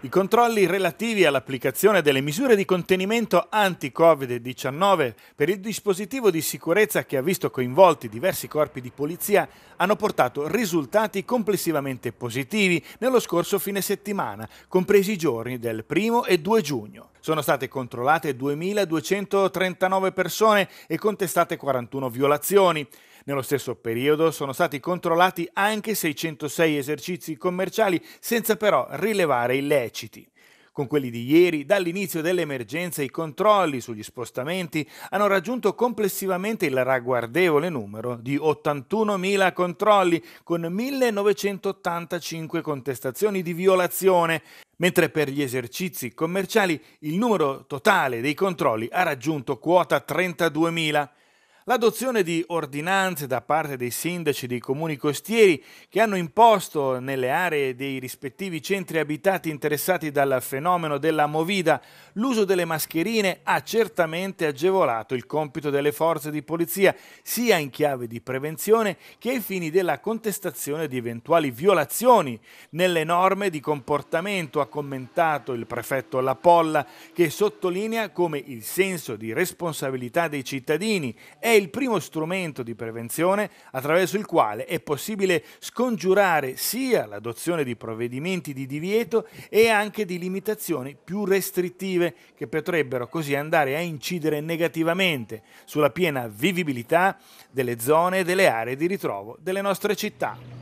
I controlli relativi all'applicazione delle misure di contenimento anti-Covid-19 per il dispositivo di sicurezza che ha visto coinvolti diversi corpi di polizia hanno portato risultati complessivamente positivi nello scorso fine settimana, compresi i giorni del 1 e 2 giugno. Sono state controllate 2.239 persone e contestate 41 violazioni. Nello stesso periodo sono stati controllati anche 606 esercizi commerciali senza però rilevare illeciti. Con quelli di ieri, dall'inizio dell'emergenza, i controlli sugli spostamenti hanno raggiunto complessivamente il ragguardevole numero di 81.000 controlli, con 1.985 contestazioni di violazione, mentre per gli esercizi commerciali il numero totale dei controlli ha raggiunto quota 32.000. L'adozione di ordinanze da parte dei sindaci dei comuni costieri che hanno imposto nelle aree dei rispettivi centri abitati interessati dal fenomeno della movida l'uso delle mascherine ha certamente agevolato il compito delle forze di polizia sia in chiave di prevenzione che ai fini della contestazione di eventuali violazioni nelle norme di comportamento, ha commentato il prefetto La Polla che sottolinea come il senso di responsabilità dei cittadini e il primo strumento di prevenzione attraverso il quale è possibile scongiurare sia l'adozione di provvedimenti di divieto e anche di limitazioni più restrittive che potrebbero così andare a incidere negativamente sulla piena vivibilità delle zone e delle aree di ritrovo delle nostre città.